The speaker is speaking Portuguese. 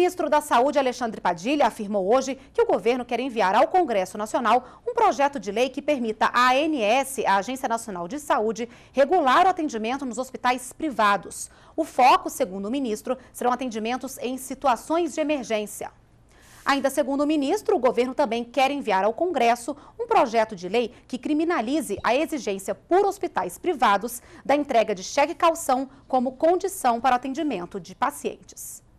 ministro da Saúde, Alexandre Padilha, afirmou hoje que o governo quer enviar ao Congresso Nacional um projeto de lei que permita à ANS, a Agência Nacional de Saúde, regular o atendimento nos hospitais privados. O foco, segundo o ministro, serão atendimentos em situações de emergência. Ainda segundo o ministro, o governo também quer enviar ao Congresso um projeto de lei que criminalize a exigência por hospitais privados da entrega de cheque calção como condição para atendimento de pacientes.